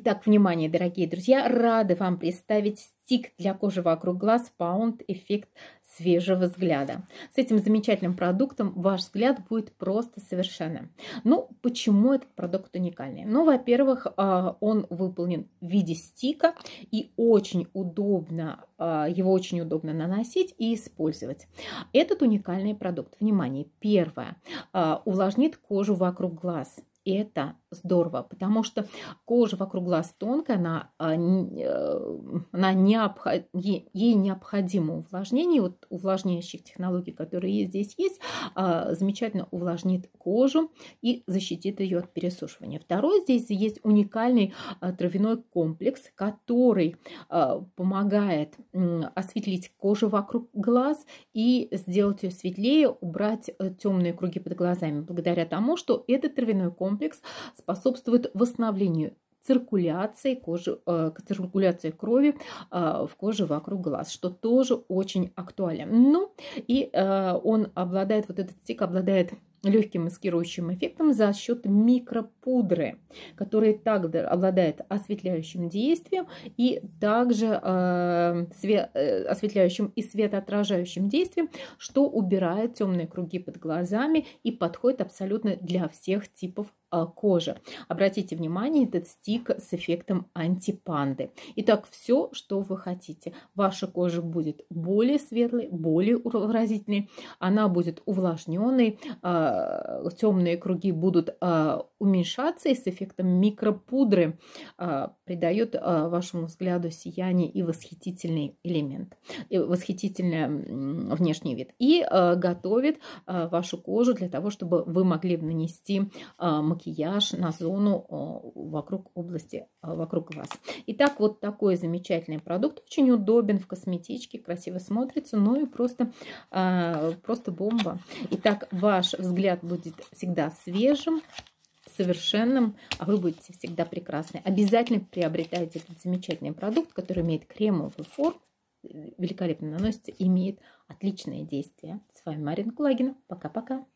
Итак, внимание, дорогие друзья, рады вам представить стик для кожи вокруг глаз Pound Эффект свежего взгляда. С этим замечательным продуктом ваш взгляд будет просто совершенным. Ну, почему этот продукт уникальный? Ну, во-первых, а, он выполнен в виде стика и очень удобно, а, его очень удобно наносить и использовать. Этот уникальный продукт, внимание, первое, а, увлажнит кожу вокруг глаз. Это здорово, потому что кожа вокруг глаз тонкая, она, а, э, она необход... ей необходимо увлажнение. Вот увлажняющих технологий, которые здесь есть, а, замечательно увлажнит кожу и защитит ее от пересушивания. Второе, здесь есть уникальный а, травяной комплекс, который помогает осветлить кожу вокруг глаз и сделать ее светлее, убрать э, темные круги под глазами, благодаря тому, что этот травяной комплекс способствует восстановлению циркуляции, кожи, э, циркуляции крови э, в коже вокруг глаз, что тоже очень актуально. Ну, и э, он обладает, вот этот стик обладает легким маскирующим эффектом за счет микропудры, которая также обладает осветляющим действием и также э, э осветляющим и светоотражающим действием, что убирает темные круги под глазами и подходит абсолютно для всех типов э, кожи. Обратите внимание, этот стик с эффектом антипанды. Итак, все, что вы хотите. Ваша кожа будет более светлой, более выразительной, она будет увлажненной, э, Э, темные круги будут э, уменьшаться, и с эффектом микропудры э, придает вашему взгляду сияние и восхитительный элемент, и восхитительный внешний вид. И готовит вашу кожу для того, чтобы вы могли нанести макияж на зону вокруг области, вокруг вас. Итак, вот такой замечательный продукт, очень удобен в косметичке, красиво смотрится, ну и просто, просто бомба. Итак, ваш взгляд взгляд будет всегда свежим, совершенным, а вы будете всегда прекрасны. Обязательно приобретайте этот замечательный продукт, который имеет кремовый форм, э, великолепно наносится, имеет отличное действие. С вами Марина Кулагина. Пока-пока.